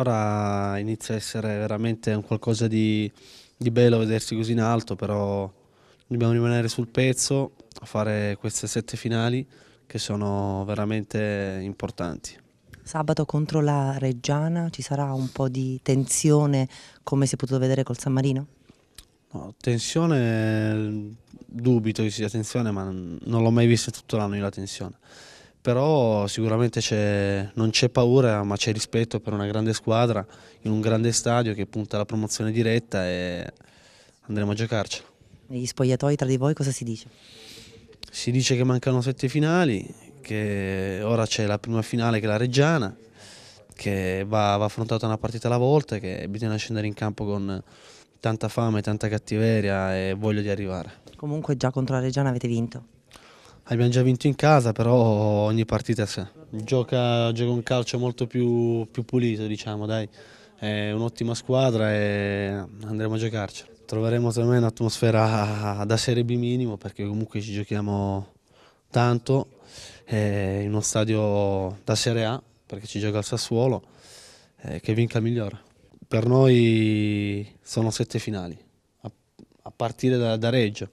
Ora inizia a essere veramente un qualcosa di, di bello vedersi così in alto, però dobbiamo rimanere sul pezzo a fare queste sette finali che sono veramente importanti. Sabato contro la Reggiana ci sarà un po' di tensione come si è potuto vedere col San Marino? No, tensione, dubito che sia tensione, ma non l'ho mai vista tutto l'anno io la tensione però sicuramente c'è, non c'è paura ma c'è rispetto per una grande squadra in un grande stadio che punta alla promozione diretta e andremo a giocarcela. Negli spogliatoi tra di voi cosa si dice? Si dice che mancano sette finali, che ora c'è la prima finale che è la Reggiana, che va, va affrontata una partita alla volta e che bisogna scendere in campo con tanta fame, tanta cattiveria e voglia di arrivare. Comunque già contro la Reggiana avete vinto? Abbiamo già vinto in casa, però ogni partita è sé. Gioca, gioca un calcio molto più, più pulito, diciamo, dai. È un'ottima squadra e andremo a giocarci. Troveremo secondo me un'atmosfera da Serie B minimo perché comunque ci giochiamo tanto eh, in uno stadio da Serie A perché ci gioca il Sassuolo eh, che vinca il migliore. Per noi sono sette finali, a, a partire da, da Reggio.